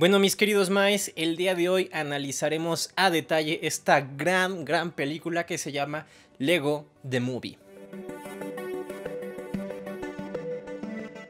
Bueno, mis queridos maes, el día de hoy analizaremos a detalle esta gran, gran película que se llama Lego The Movie.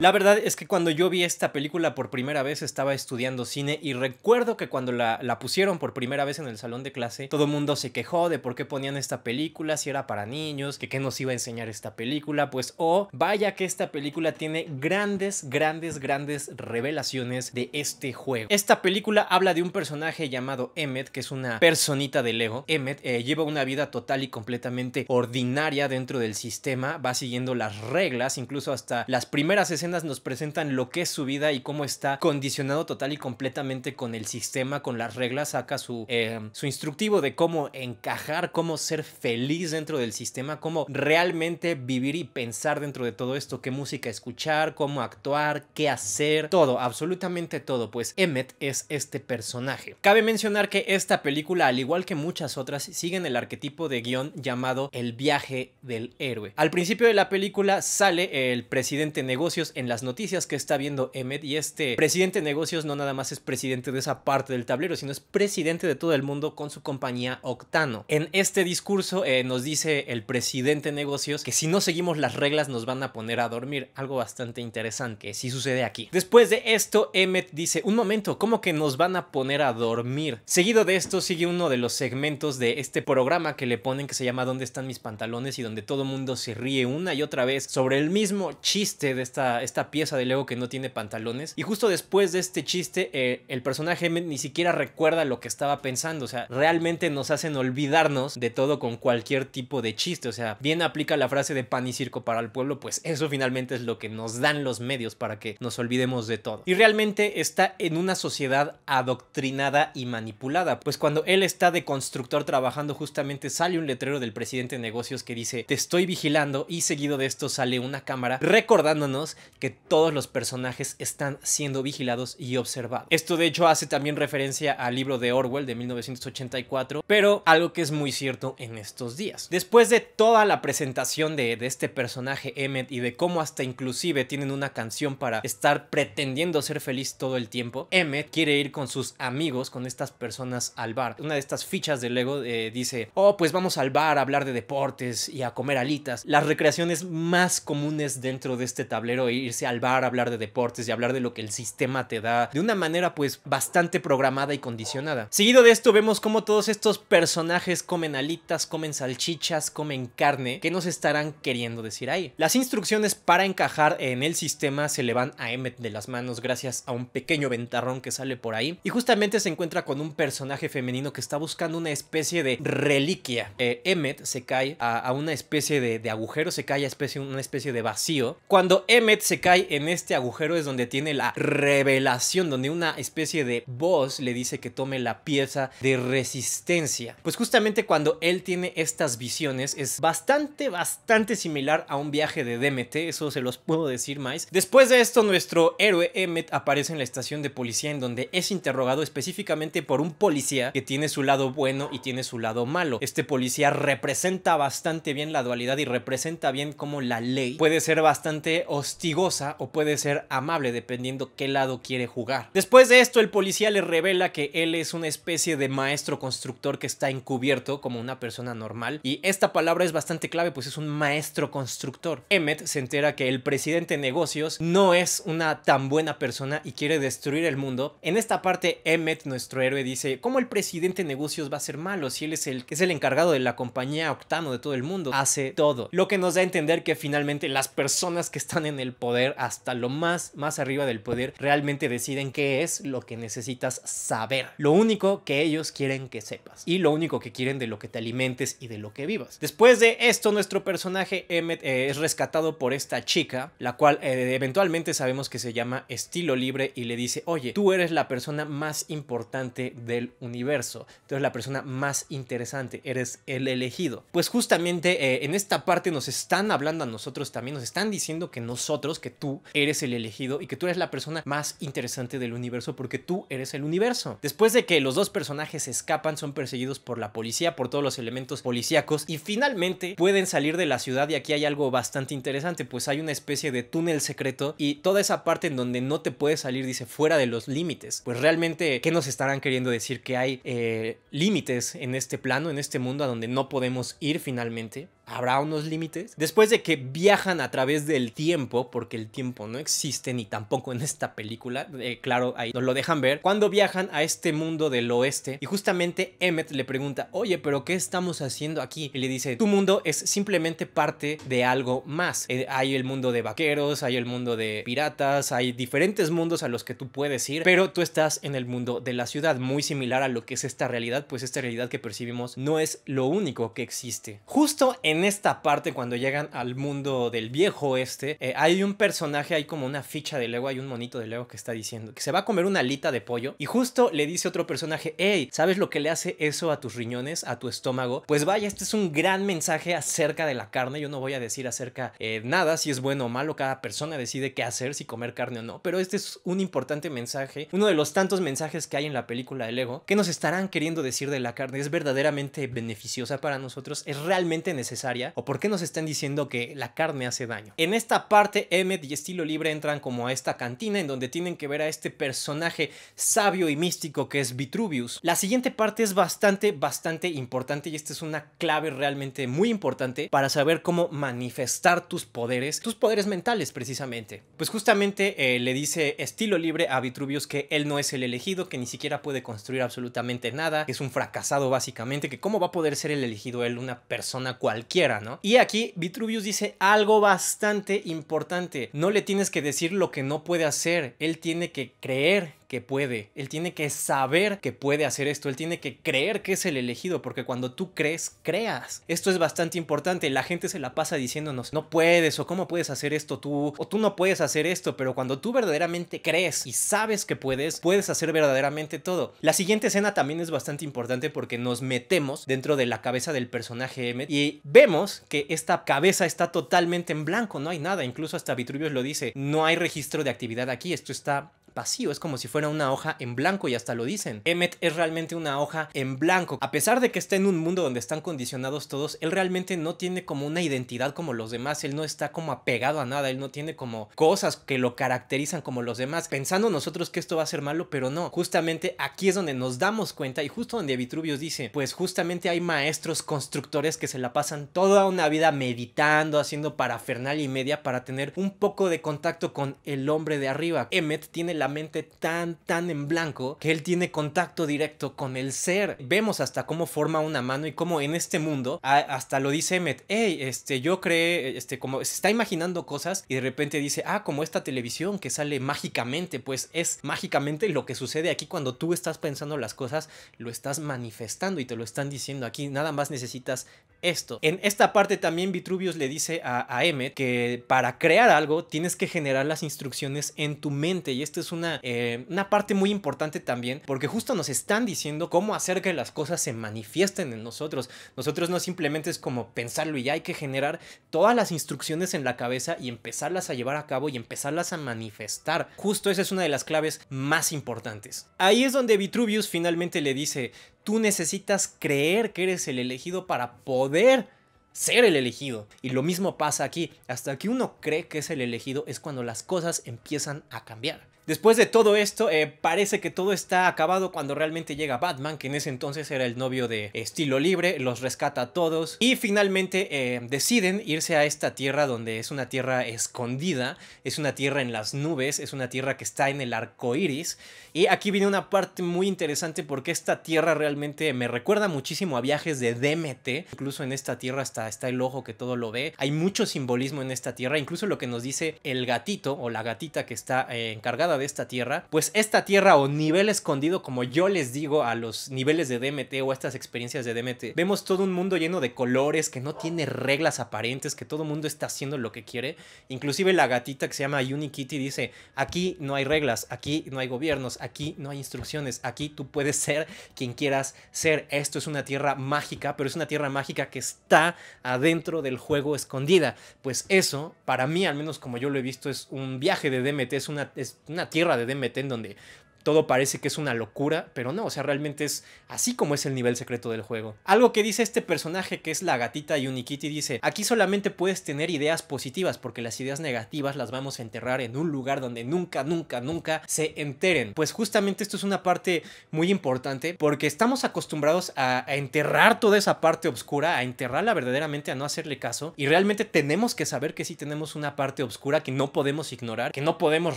La verdad es que cuando yo vi esta película por primera vez estaba estudiando cine y recuerdo que cuando la, pusieron por primera vez en el salón de clase, todo el mundo se quejó de por qué ponían esta película, si era para niños, que qué nos iba a enseñar esta película, pues oh, vaya que esta película tiene grandes, grandes, grandes revelaciones de este juego. Esta película habla de un personaje llamado Emmet, que es una personita de Lego. Emmet eh, lleva una vida total y completamente ordinaria dentro del sistema, va siguiendo las reglas, incluso hasta las primeras escenas nos presentan lo que es su vida y cómo está condicionado total y completamente con el sistema, con las reglas, saca su, eh, su instructivo de cómo encajar, cómo ser feliz dentro del sistema, cómo realmente vivir y pensar dentro de todo esto, qué música escuchar, cómo actuar, qué hacer, todo, absolutamente todo, pues Emmet es este personaje. Cabe mencionar que esta película, al igual que muchas otras, siguen el arquetipo de guión llamado el viaje del héroe. Al principio de la película sale el presidente de negocios en las noticias que está viendo Emmet y este presidente de negocios no nada más es presidente de esa parte del tablero, sino es presidente de todo el mundo con su compañía Octano. En este discurso eh, nos dice el presidente de negocios que si no seguimos las reglas nos van a poner a dormir, algo bastante interesante si sí sucede aquí. Después de esto, Emmet dice, un momento, ¿cómo que nos van a poner a dormir? Seguido de esto sigue uno de los segmentos de este programa que le ponen que se llama ¿Dónde están mis pantalones? y donde todo el mundo se ríe una y otra vez sobre el mismo chiste de esta esta pieza de Lego que no tiene pantalones. Y justo después de este chiste, eh, el personaje ni siquiera recuerda lo que estaba pensando. O sea, realmente nos hacen olvidarnos de todo con cualquier tipo de chiste. O sea, bien aplica la frase de pan y circo para el pueblo, pues eso finalmente es lo que nos dan los medios para que nos olvidemos de todo. Y realmente está en una sociedad adoctrinada y manipulada. Pues cuando él está de constructor trabajando, justamente sale un letrero del presidente de negocios que dice: Te estoy vigilando, y seguido de esto sale una cámara recordándonos que todos los personajes están siendo vigilados y observados. Esto de hecho hace también referencia al libro de Orwell de 1984, pero algo que es muy cierto en estos días. Después de toda la presentación de, este personaje Emmet y de cómo hasta inclusive tienen una canción para estar pretendiendo ser feliz todo el tiempo, Emmet quiere ir con sus amigos, con estas personas al bar. Una de estas fichas de Lego eh, dice, oh, pues vamos al bar a hablar de deportes y a comer alitas. Las recreaciones más comunes dentro de este tablero y al bar hablar de deportes y hablar de lo que el sistema te da de una manera pues bastante programada y condicionada. Seguido de esto vemos cómo todos estos personajes comen alitas, comen salchichas, comen carne, que nos estarán queriendo decir ahí? Las instrucciones para encajar en el sistema se le van a Emmet de las manos gracias a un pequeño ventarrón que sale por ahí y justamente se encuentra con un personaje femenino que está buscando una especie de reliquia. Eh, Emmet se cae a, una especie de, agujero, se cae a una especie de vacío. Cuando Emmet se cae en este agujero es donde tiene la revelación, donde una especie de voz le dice que tome la pieza de resistencia. Pues justamente cuando él tiene estas visiones es bastante, bastante similar a un viaje de DMT, eso se los puedo decir más. Después de esto, nuestro héroe Emmet aparece en la estación de policía en donde es interrogado específicamente por un policía que tiene su lado bueno y tiene su lado malo. Este policía representa bastante bien la dualidad y representa bien como la ley puede ser bastante hostigosa o puede ser amable dependiendo qué lado quiere jugar. Después de esto el policía le revela que él es una especie de maestro constructor que está encubierto como una persona normal y esta palabra es bastante clave pues es un maestro constructor. Emmet se entera que el presidente negocios no es una tan buena persona y quiere destruir el mundo. En esta parte Emmet, nuestro héroe, dice ¿Cómo el presidente negocios va a ser malo si él es el, es el encargado de la compañía Octano de todo el mundo? Hace todo. Lo que nos da a entender que finalmente las personas que están en el poder hasta lo más, más arriba del poder, realmente deciden qué es lo que necesitas saber. Lo único que ellos quieren que sepas. Y lo único que quieren de lo que te alimentes y de lo que vivas. Después de esto, nuestro personaje eh, es rescatado por esta chica, la cual eh, eventualmente sabemos que se llama Estilo Libre y le dice, oye, tú eres la persona más importante del universo. Tú eres la persona más interesante. Eres el elegido. Pues justamente eh, en esta parte nos están hablando a nosotros también. Nos están diciendo que nosotros que tú eres el elegido y que tú eres la persona más interesante del universo porque tú eres el universo. Después de que los dos personajes escapan, son perseguidos por la policía, por todos los elementos policíacos y finalmente pueden salir de la ciudad y aquí hay algo bastante interesante, pues hay una especie de túnel secreto y toda esa parte en donde no te puedes salir dice fuera de los límites. Pues realmente, ¿qué nos estarán queriendo decir? Que hay eh, límites en este plano, en este mundo a donde no podemos ir finalmente habrá unos límites. Después de que viajan a través del tiempo, porque el tiempo no existe ni tampoco en esta película, eh, claro, ahí nos lo dejan ver, cuando viajan a este mundo del oeste y justamente Emmet le pregunta, oye, pero ¿qué estamos haciendo aquí? Y le dice, tu mundo es simplemente parte de algo más. Eh, hay el mundo de vaqueros, hay el mundo de piratas, hay diferentes mundos a los que tú puedes ir, pero tú estás en el mundo de la ciudad, muy similar a lo que es esta realidad, pues esta realidad que percibimos no es lo único que existe. Justo en en esta parte, cuando llegan al mundo del viejo oeste, eh, hay un personaje, hay como una ficha de Lego, hay un monito de Lego que está diciendo que se va a comer una alita de pollo. Y justo le dice otro personaje, hey, ¿sabes lo que le hace eso a tus riñones, a tu estómago? Pues vaya, este es un gran mensaje acerca de la carne. Yo no voy a decir acerca eh, nada, si es bueno o malo, cada persona decide qué hacer, si comer carne o no. Pero este es un importante mensaje, uno de los tantos mensajes que hay en la película de Lego, que nos estarán queriendo decir de la carne. Es verdaderamente beneficiosa para nosotros, es realmente necesaria o por qué nos están diciendo que la carne hace daño. En esta parte, Emmet y Estilo Libre entran como a esta cantina en donde tienen que ver a este personaje sabio y místico que es Vitruvius. La siguiente parte es bastante, bastante importante y esta es una clave realmente muy importante para saber cómo manifestar tus poderes, tus poderes mentales precisamente. Pues justamente eh, le dice Estilo Libre a Vitruvius que él no es el elegido, que ni siquiera puede construir absolutamente nada, que es un fracasado básicamente, que cómo va a poder ser el elegido él, una persona cualquiera ¿no? Y aquí Vitruvius dice algo bastante importante. No le tienes que decir lo que no puede hacer. Él tiene que creer que puede, él tiene que saber que puede hacer esto, él tiene que creer que es el elegido, porque cuando tú crees, creas. Esto es bastante importante, la gente se la pasa diciéndonos, no puedes o cómo puedes hacer esto tú, o tú no puedes hacer esto, pero cuando tú verdaderamente crees y sabes que puedes, puedes hacer verdaderamente todo. La siguiente escena también es bastante importante porque nos metemos dentro de la cabeza del personaje Emmet y vemos que esta cabeza está totalmente en blanco, no hay nada, incluso hasta Vitruvius lo dice, no hay registro de actividad aquí, esto está vacío, es como si fuera una hoja en blanco y hasta lo dicen. Emmet es realmente una hoja en blanco. A pesar de que está en un mundo donde están condicionados todos, él realmente no tiene como una identidad como los demás, él no está como apegado a nada, él no tiene como cosas que lo caracterizan como los demás, pensando nosotros que esto va a ser malo, pero no, justamente aquí es donde nos damos cuenta y justo donde Vitruvius dice, pues justamente hay maestros constructores que se la pasan toda una vida meditando, haciendo parafernal y media para tener un poco de contacto con el hombre de arriba. Emmet tiene la mente tan, tan en blanco que él tiene contacto directo con el ser. Vemos hasta cómo forma una mano y cómo en este mundo, hasta lo dice met hey, este, yo creo este, como se está imaginando cosas y de repente dice, ah, como esta televisión que sale mágicamente, pues es mágicamente lo que sucede aquí cuando tú estás pensando las cosas, lo estás manifestando y te lo están diciendo aquí, nada más necesitas esto. En esta parte también Vitruvius le dice a, a Emmet que para crear algo tienes que generar las instrucciones en tu mente y esto es una, eh, una parte muy importante también porque justo nos están diciendo cómo hacer que las cosas se manifiesten en nosotros. Nosotros no simplemente es como pensarlo y ya hay que generar todas las instrucciones en la cabeza y empezarlas a llevar a cabo y empezarlas a manifestar. Justo esa es una de las claves más importantes. Ahí es donde Vitruvius finalmente le dice, Tú necesitas creer que eres el elegido para poder ser el elegido. Y lo mismo pasa aquí. Hasta que uno cree que es el elegido es cuando las cosas empiezan a cambiar. Después de todo esto, eh, parece que todo está acabado cuando realmente llega Batman, que en ese entonces era el novio de Estilo Libre, los rescata a todos y finalmente eh, deciden irse a esta tierra donde es una tierra escondida, es una tierra en las nubes, es una tierra que está en el arco iris. Y aquí viene una parte muy interesante porque esta tierra realmente me recuerda muchísimo a viajes de DMT. Incluso en esta tierra está, está el ojo que todo lo ve. Hay mucho simbolismo en esta tierra, incluso lo que nos dice el gatito o la gatita que está eh, encargada encargada de esta tierra, pues esta tierra o nivel escondido, como yo les digo a los niveles de DMT o estas experiencias de DMT, vemos todo un mundo lleno de colores, que no tiene reglas aparentes, que todo el mundo está haciendo lo que quiere. Inclusive la gatita que se llama Unikitty dice, aquí no hay reglas, aquí no hay gobiernos, aquí no hay instrucciones, aquí tú puedes ser quien quieras ser. Esto es una tierra mágica, pero es una tierra mágica que está adentro del juego escondida. Pues eso, para mí, al menos como yo lo he visto, es un viaje de DMT, es una, es una tierra de DMT en donde todo parece que es una locura, pero no, o sea, realmente es así como es el nivel secreto del juego. Algo que dice este personaje que es la gatita Unikitty dice, aquí solamente puedes tener ideas positivas porque las ideas negativas las vamos a enterrar en un lugar donde nunca, nunca, nunca se enteren. Pues justamente esto es una parte muy importante porque estamos acostumbrados a, enterrar toda esa parte oscura, a enterrarla verdaderamente, a no hacerle caso y realmente tenemos que saber que sí tenemos una parte oscura que no podemos ignorar, que no podemos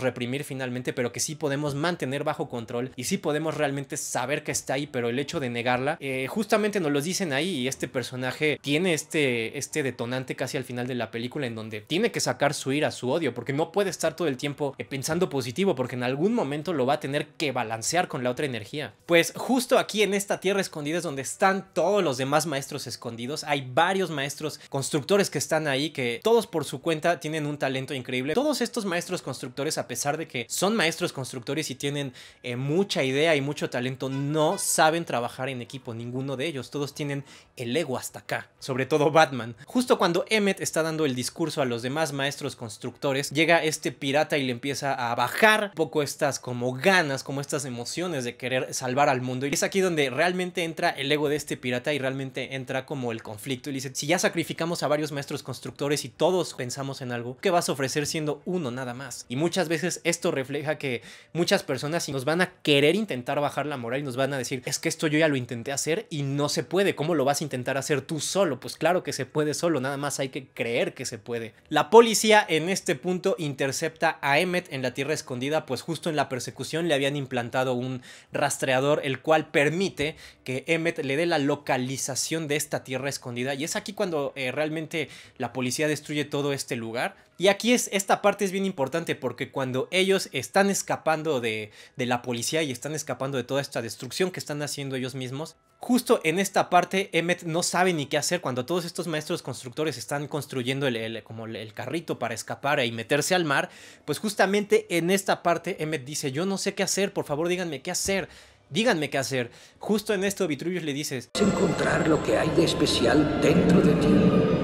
reprimir finalmente, pero que sí podemos mantener bajo control y si podemos realmente saber que está ahí, pero el hecho de negarla, eh, justamente nos lo dicen ahí y este personaje tiene este, este detonante casi al final de la película en donde tiene que sacar su ira, su odio, porque no puede estar todo el tiempo eh, pensando positivo, porque en algún momento lo va a tener que balancear con la otra energía. Pues justo aquí en esta tierra escondida es donde están todos los demás maestros escondidos, hay varios maestros constructores que están ahí, que todos por su cuenta tienen un talento increíble. Todos estos maestros constructores, a pesar de que son maestros constructores y tienen eh, mucha idea y mucho talento, no saben trabajar en equipo, ninguno de ellos, todos tienen el ego hasta acá, sobre todo Batman. Justo cuando Emmett está dando el discurso a los demás maestros constructores, llega este pirata y le empieza a bajar un poco estas como ganas, como estas emociones de querer salvar al mundo. Y es aquí donde realmente entra el ego de este pirata y realmente entra como el conflicto. Y dice, si ya sacrificamos a varios maestros constructores y todos pensamos en algo, ¿qué vas a ofrecer siendo uno nada más? Y muchas veces esto refleja que muchas personas nos van a querer intentar bajar la moral y nos van a decir, es que esto yo ya lo intenté hacer y no se puede, ¿cómo lo vas a intentar hacer tú solo? Pues claro que se puede solo, nada más hay que creer que se puede. La policía en este punto intercepta a Emmet en la Tierra Escondida, pues justo en la persecución le habían implantado un rastreador, el cual permite que Emmet le dé la localización de esta Tierra Escondida. Y es aquí cuando eh, realmente la policía destruye todo este lugar y aquí es, esta parte es bien importante porque cuando ellos están escapando de, la policía y están escapando de toda esta destrucción que están haciendo ellos mismos, justo en esta parte Emmet no sabe ni qué hacer cuando todos estos maestros constructores están construyendo el, como el carrito para escapar y meterse al mar, pues justamente en esta parte Emmet dice, yo no sé qué hacer, por favor díganme qué hacer. Díganme qué hacer. Justo en esto Vitruvius le dices... Encontrar lo que hay de especial dentro de ti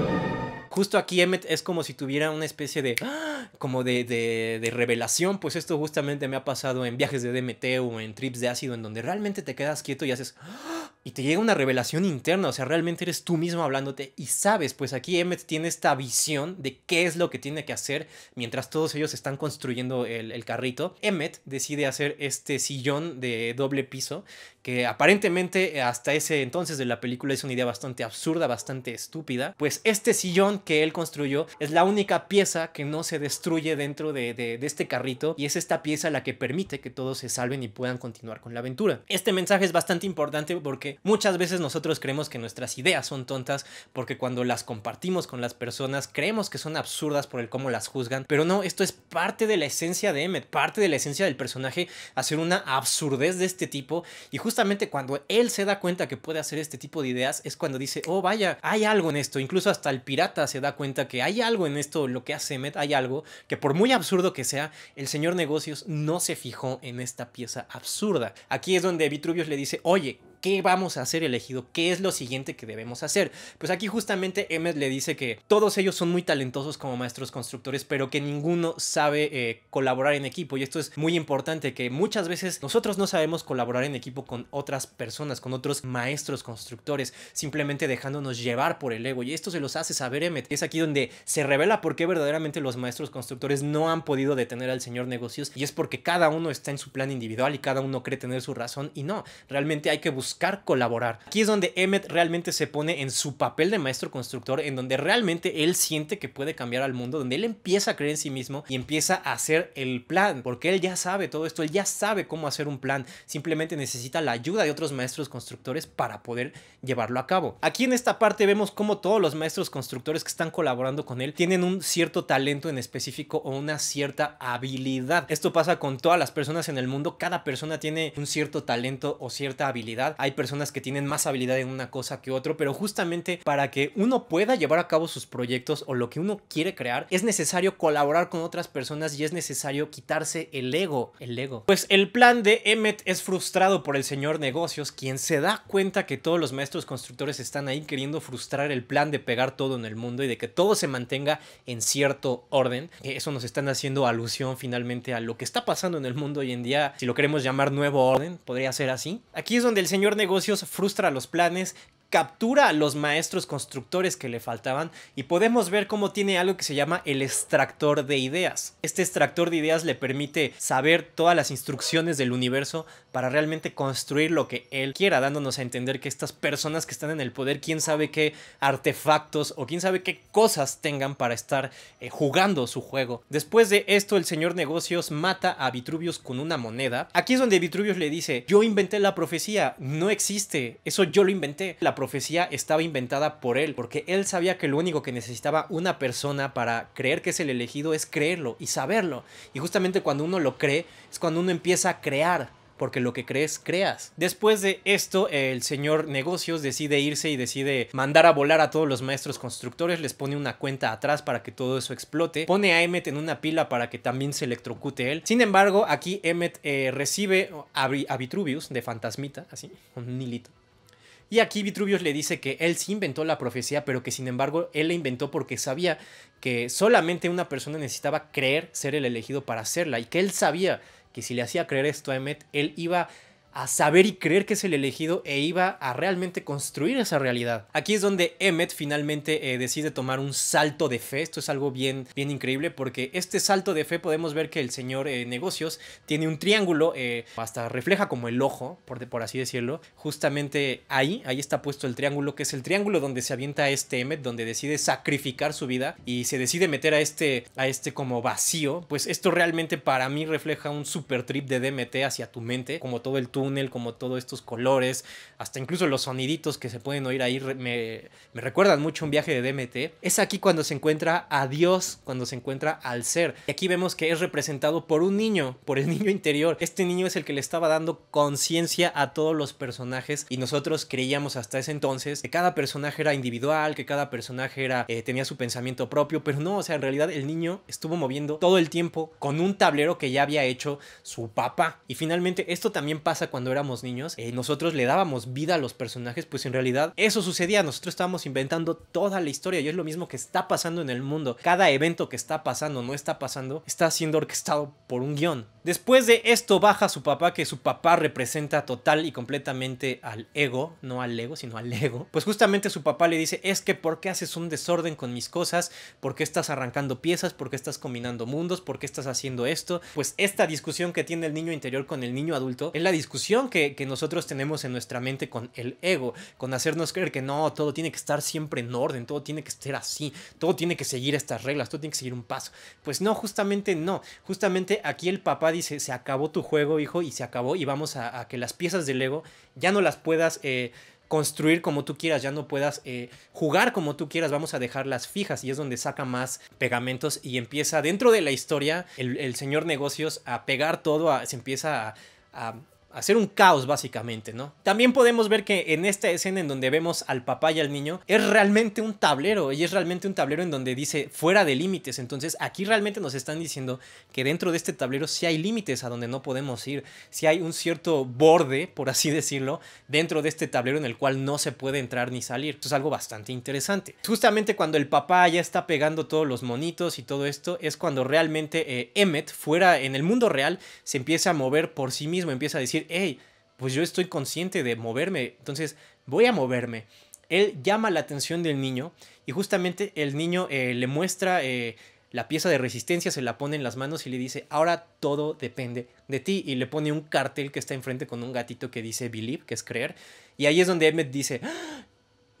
justo aquí Emmet es como si tuviera una especie de, ¡ah! como de, de, revelación, pues esto justamente me ha pasado en viajes de DMT o en trips de ácido, en donde realmente te quedas quieto y haces, ¡ah! y te llega una revelación interna, o sea, realmente eres tú mismo hablándote y sabes, pues aquí Emmet tiene esta visión de qué es lo que tiene que hacer mientras todos ellos están construyendo el, el carrito. Emmet decide hacer este sillón de doble piso que aparentemente hasta ese entonces de la película es una idea bastante absurda, bastante estúpida, pues este sillón que él construyó es la única pieza que no se destruye dentro de, este carrito y es esta pieza la que permite que todos se salven y puedan continuar con la aventura. Este mensaje es bastante importante porque muchas veces nosotros creemos que nuestras ideas son tontas porque cuando las compartimos con las personas creemos que son absurdas por el cómo las juzgan, pero no, esto es parte de la esencia de Emmet, parte de la esencia del personaje, hacer una absurdez de este tipo y justamente cuando él se da cuenta que puede hacer este tipo de ideas es cuando dice, oh vaya, hay algo en esto. Incluso hasta el pirata se da cuenta que hay algo en esto, lo que hace Met, hay algo que por muy absurdo que sea, el señor negocios no se fijó en esta pieza absurda. Aquí es donde Vitruvius le dice, oye, ¿Qué vamos a hacer elegido? ¿Qué es lo siguiente que debemos hacer? Pues aquí justamente Emmet le dice que todos ellos son muy talentosos como maestros constructores, pero que ninguno sabe eh, colaborar en equipo. Y esto es muy importante, que muchas veces nosotros no sabemos colaborar en equipo con otras personas, con otros maestros constructores, simplemente dejándonos llevar por el ego. Y esto se los hace saber Emmet. Es aquí donde se revela por qué verdaderamente los maestros constructores no han podido detener al señor negocios. Y es porque cada uno está en su plan individual y cada uno cree tener su razón. Y no, realmente hay que buscar colaborar. Aquí es donde Emmet realmente se pone en su papel de maestro constructor, en donde realmente él siente que puede cambiar al mundo, donde él empieza a creer en sí mismo y empieza a hacer el plan, porque él ya sabe todo esto, él ya sabe cómo hacer un plan, simplemente necesita la ayuda de otros maestros constructores para poder llevarlo a cabo. Aquí en esta parte vemos cómo todos los maestros constructores que están colaborando con él tienen un cierto talento en específico o una cierta habilidad. Esto pasa con todas las personas en el mundo, cada persona tiene un cierto talento o cierta habilidad hay personas que tienen más habilidad en una cosa que otro, pero justamente para que uno pueda llevar a cabo sus proyectos o lo que uno quiere crear, es necesario colaborar con otras personas y es necesario quitarse el ego, el ego. Pues el plan de Emmet es frustrado por el señor negocios, quien se da cuenta que todos los maestros constructores están ahí queriendo frustrar el plan de pegar todo en el mundo y de que todo se mantenga en cierto orden. Eh, eso nos están haciendo alusión finalmente a lo que está pasando en el mundo hoy en día, si lo queremos llamar nuevo orden, podría ser así. Aquí es donde el señor negocios frustra los planes captura a los maestros constructores que le faltaban y podemos ver cómo tiene algo que se llama el extractor de ideas. Este extractor de ideas le permite saber todas las instrucciones del universo para realmente construir lo que él quiera, dándonos a entender que estas personas que están en el poder, quién sabe qué artefactos o quién sabe qué cosas tengan para estar eh, jugando su juego. Después de esto, el señor negocios mata a Vitruvius con una moneda. Aquí es donde Vitruvius le dice, yo inventé la profecía, no existe, eso yo lo inventé profecía estaba inventada por él, porque él sabía que lo único que necesitaba una persona para creer que es el elegido es creerlo y saberlo. Y justamente cuando uno lo cree es cuando uno empieza a crear, porque lo que crees, creas. Después de esto, el señor negocios decide irse y decide mandar a volar a todos los maestros constructores, les pone una cuenta atrás para que todo eso explote, pone a Emmet en una pila para que también se electrocute él. Sin embargo, aquí Emmet eh, recibe a, a Vitruvius de fantasmita, así, un nilito y aquí Vitruvius le dice que él sí inventó la profecía, pero que sin embargo él la inventó porque sabía que solamente una persona necesitaba creer ser el elegido para hacerla y que él sabía que si le hacía creer esto a Emmet, él iba a a saber y creer que es el elegido e iba a realmente construir esa realidad. Aquí es donde Emmet finalmente eh, decide tomar un salto de fe. Esto es algo bien, bien increíble porque este salto de fe podemos ver que el señor eh, negocios tiene un triángulo, eh, hasta refleja como el ojo, por, por así decirlo. Justamente ahí, ahí está puesto el triángulo, que es el triángulo donde se avienta este Emmet, donde decide sacrificar su vida y se decide meter a este, a este como vacío. Pues esto realmente para mí refleja un super trip de DMT hacia tu mente, como todo el turno como todos estos colores, hasta incluso los soniditos que se pueden oír ahí me, recuerdan mucho un viaje de DMT. Es aquí cuando se encuentra a Dios, cuando se encuentra al ser. Y aquí vemos que es representado por un niño, por el niño interior. Este niño es el que le estaba dando conciencia a todos los personajes y nosotros creíamos hasta ese entonces que cada personaje era individual, que cada personaje era, eh, tenía su pensamiento propio, pero no, o sea, en realidad el niño estuvo moviendo todo el tiempo con un tablero que ya había hecho su papá. Y finalmente esto también pasa cuando éramos niños, eh, nosotros le dábamos vida a los personajes, pues en realidad eso sucedía, nosotros estábamos inventando toda la historia y es lo mismo que está pasando en el mundo. Cada evento que está pasando, no está pasando, está siendo orquestado por un guión. Después de esto baja su papá, que su papá representa total y completamente al ego, no al ego, sino al ego. Pues justamente su papá le dice, es que ¿por qué haces un desorden con mis cosas? ¿Por qué estás arrancando piezas? ¿Por qué estás combinando mundos? ¿Por qué estás haciendo esto? Pues esta discusión que tiene el niño interior con el niño adulto es la discusión que, nosotros tenemos en nuestra mente con el ego, con hacernos creer que no, todo tiene que estar siempre en orden, todo tiene que ser así, todo tiene que seguir estas reglas, todo tiene que seguir un paso. Pues no, justamente no. Justamente aquí el papá dice, se acabó tu juego, hijo, y se acabó, y vamos a, que las piezas del ego ya no las puedas... Eh, construir como tú quieras, ya no puedas eh, jugar como tú quieras, vamos a dejarlas fijas y es donde saca más pegamentos y empieza dentro de la historia el, señor negocios a pegar todo, se empieza a hacer un caos básicamente, ¿no? También podemos ver que en esta escena en donde vemos al papá y al niño, es realmente un tablero, y es realmente un tablero en donde dice fuera de límites, entonces aquí realmente nos están diciendo que dentro de este tablero sí hay límites a donde no podemos ir, si hay un cierto borde, por así decirlo, dentro de este tablero en el cual no se puede entrar ni salir. es algo bastante interesante. Justamente cuando el papá ya está pegando todos los monitos y todo esto, es cuando realmente Emmett eh, Emmet, fuera en el mundo real, se empieza a mover por sí mismo, empieza a decir, pues yo estoy consciente de moverme, entonces voy a moverme. Él llama la atención del niño y justamente el niño eh, le muestra eh, la pieza de resistencia, se la pone en las manos y le dice, ahora todo depende de ti. Y le pone un cartel que está enfrente con un gatito que dice believe, que es creer. Y ahí es donde Emmett dice,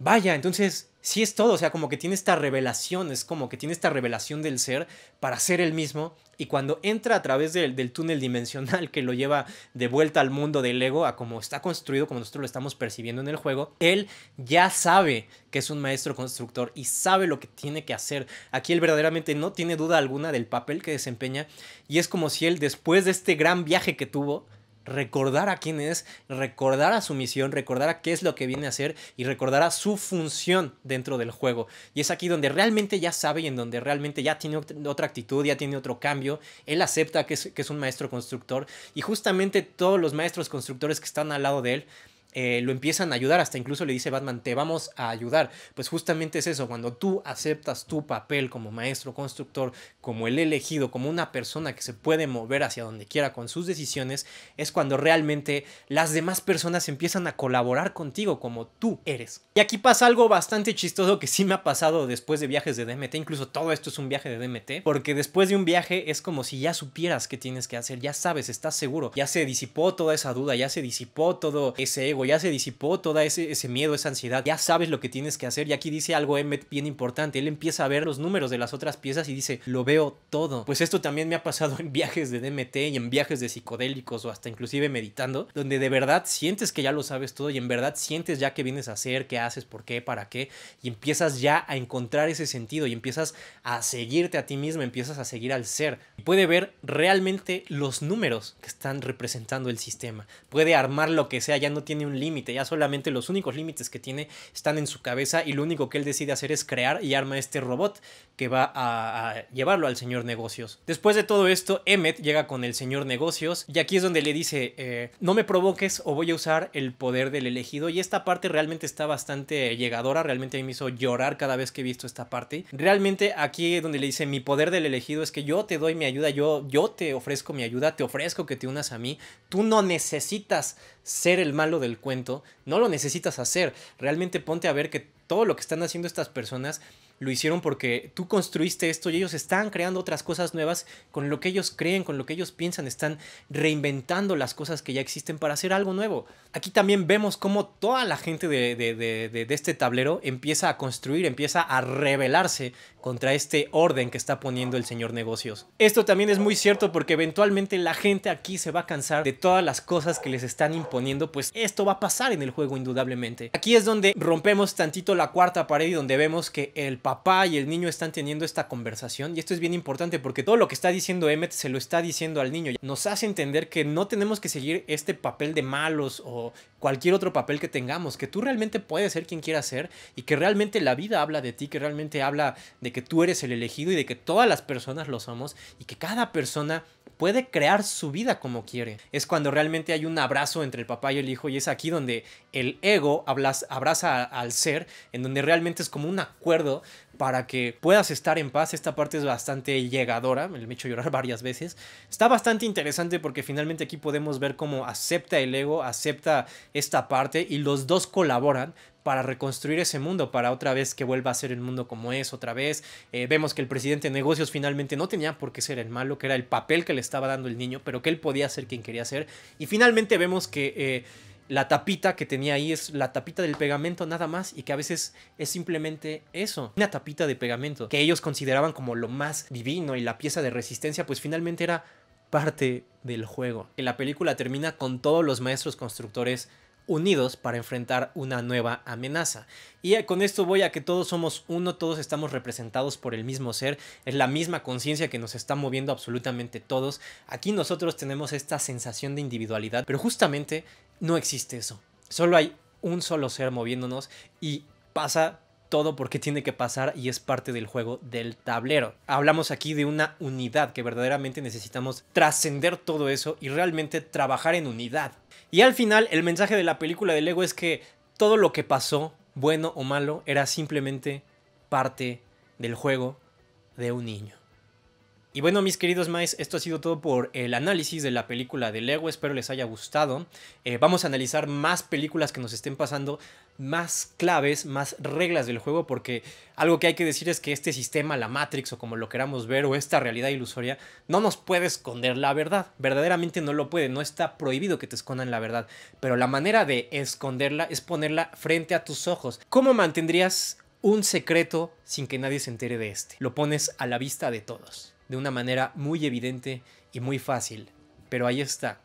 vaya, entonces sí es todo, o sea, como que tiene esta revelación, es como que tiene esta revelación del ser para ser el mismo, y cuando entra a través del, del, túnel dimensional que lo lleva de vuelta al mundo del ego, a como está construido, como nosotros lo estamos percibiendo en el juego, él ya sabe que es un maestro constructor y sabe lo que tiene que hacer. Aquí él verdaderamente no tiene duda alguna del papel que desempeña, y es como si él, después de este gran viaje que tuvo, recordar a quién es, recordar a su misión, recordar a qué es lo que viene a hacer y recordar a su función dentro del juego. Y es aquí donde realmente ya sabe y en donde realmente ya tiene otra actitud, ya tiene otro cambio. Él acepta que es, un maestro constructor y justamente todos los maestros constructores que están al lado de él eh, lo empiezan a ayudar, hasta incluso le dice Batman, te vamos a ayudar. Pues justamente es eso, cuando tú aceptas tu papel como maestro constructor, como el elegido, como una persona que se puede mover hacia donde quiera con sus decisiones, es cuando realmente las demás personas empiezan a colaborar contigo como tú eres. Y aquí pasa algo bastante chistoso que sí me ha pasado después de viajes de DMT, incluso todo esto es un viaje de DMT, porque después de un viaje es como si ya supieras qué tienes que hacer, ya sabes, estás seguro, ya se disipó toda esa duda, ya se disipó todo ese ego ya se disipó todo ese, miedo, esa ansiedad, ya sabes lo que tienes que hacer. Y aquí dice algo Emmet bien importante, él empieza a ver los números de las otras piezas y dice, lo veo todo. Pues esto también me ha pasado en viajes de DMT y en viajes de psicodélicos o hasta inclusive meditando, donde de verdad sientes que ya lo sabes todo y en verdad sientes ya qué vienes a hacer, qué haces, por qué, para qué, y empiezas ya a encontrar ese sentido y empiezas a seguirte a ti mismo, empiezas a seguir al ser. puede ver realmente los números que están representando el sistema. Puede armar lo que sea, ya no tiene un límite, ya solamente los únicos límites que tiene están en su cabeza y lo único que él decide hacer es crear y arma este robot que va a, llevarlo al señor negocios. Después de todo esto, Emmet llega con el señor negocios y aquí es donde le dice, eh, no me provoques o voy a usar el poder del elegido y esta parte realmente está bastante llegadora, realmente me hizo llorar cada vez que he visto esta parte. Realmente aquí es donde le dice, mi poder del elegido es que yo te doy mi ayuda, yo, yo te ofrezco mi ayuda, te ofrezco que te unas a mí, tú no necesitas ser el malo del cuento, no lo necesitas hacer. Realmente ponte a ver que todo lo que están haciendo estas personas lo hicieron porque tú construiste esto y ellos están creando otras cosas nuevas con lo que ellos creen, con lo que ellos piensan, están reinventando las cosas que ya existen para hacer algo nuevo. Aquí también vemos cómo toda la gente de, de este tablero empieza a construir, empieza a rebelarse contra este orden que está poniendo el señor negocios. Esto también es muy cierto porque eventualmente la gente aquí se va a cansar de todas las cosas que les están imponiendo, pues esto va a pasar en el juego indudablemente. Aquí es donde rompemos tantito la cuarta pared y donde vemos que el papel papá y el niño están teniendo esta conversación y esto es bien importante porque todo lo que está diciendo Emmet se lo está diciendo al niño. Nos hace entender que no tenemos que seguir este papel de malos o cualquier otro papel que tengamos, que tú realmente puedes ser quien quieras ser y que realmente la vida habla de ti, que realmente habla de que tú eres el elegido y de que todas las personas lo somos y que cada persona puede crear su vida como quiere. Es cuando realmente hay un abrazo entre el papá y el hijo y es aquí donde el ego abraza al ser, en donde realmente es como un acuerdo para que puedas estar en paz. Esta parte es bastante llegadora, me he hecho llorar varias veces. Está bastante interesante porque finalmente aquí podemos ver cómo acepta el ego, acepta esta parte y los dos colaboran para reconstruir ese mundo, para otra vez que vuelva a ser el mundo como es, otra vez. Eh, vemos que el presidente de negocios finalmente no tenía por qué ser el malo, que era el papel que le estaba dando el niño, pero que él podía ser quien quería ser. Y finalmente vemos que... Eh, la tapita que tenía ahí es la tapita del pegamento nada más y que a veces es simplemente eso, una tapita de pegamento que ellos consideraban como lo más divino y la pieza de resistencia pues finalmente era parte del juego. Y la película termina con todos los maestros constructores unidos para enfrentar una nueva amenaza. Y con esto voy a que todos somos uno, todos estamos representados por el mismo ser, es la misma conciencia que nos está moviendo absolutamente todos. Aquí nosotros tenemos esta sensación de individualidad, pero justamente no existe eso. Solo hay un solo ser moviéndonos y pasa todo porque tiene que pasar y es parte del juego del tablero. Hablamos aquí de una unidad que verdaderamente necesitamos trascender todo eso y realmente trabajar en unidad y al final, el mensaje de la película de Lego es que todo lo que pasó, bueno o malo, era simplemente parte del juego de un niño. Y bueno, mis queridos maes, esto ha sido todo por el análisis de la película de Lego. Espero les haya gustado. Eh, vamos a analizar más películas que nos estén pasando, más claves, más reglas del juego, porque algo que hay que decir es que este sistema, la Matrix o como lo queramos ver, o esta realidad ilusoria, no nos puede esconder la verdad. Verdaderamente no lo puede, no está prohibido que te escondan la verdad. Pero la manera de esconderla es ponerla frente a tus ojos. ¿Cómo mantendrías un secreto sin que nadie se entere de este? Lo pones a la vista de todos de una manera muy evidente y muy fácil, pero ahí está.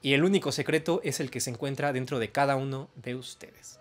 Y el único secreto es el que se encuentra dentro de cada uno de ustedes.